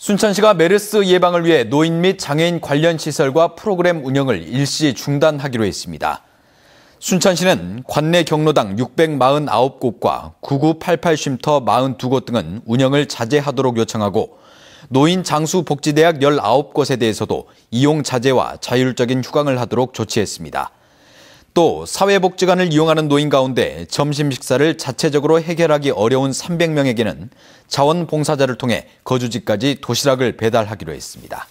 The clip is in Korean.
순천시가 메르스 예방을 위해 노인 및 장애인 관련 시설과 프로그램 운영을 일시 중단하기로 했습니다. 순천시는 관내 경로당 649곳과 9988 쉼터 42곳 등은 운영을 자제하도록 요청하고 노인 장수복지대학 19곳에 대해서도 이용 자제와 자율적인 휴강을 하도록 조치했습니다. 또 사회복지관을 이용하는 노인 가운데 점심 식사를 자체적으로 해결하기 어려운 300명에게는 자원봉사자를 통해 거주지까지 도시락을 배달하기로 했습니다.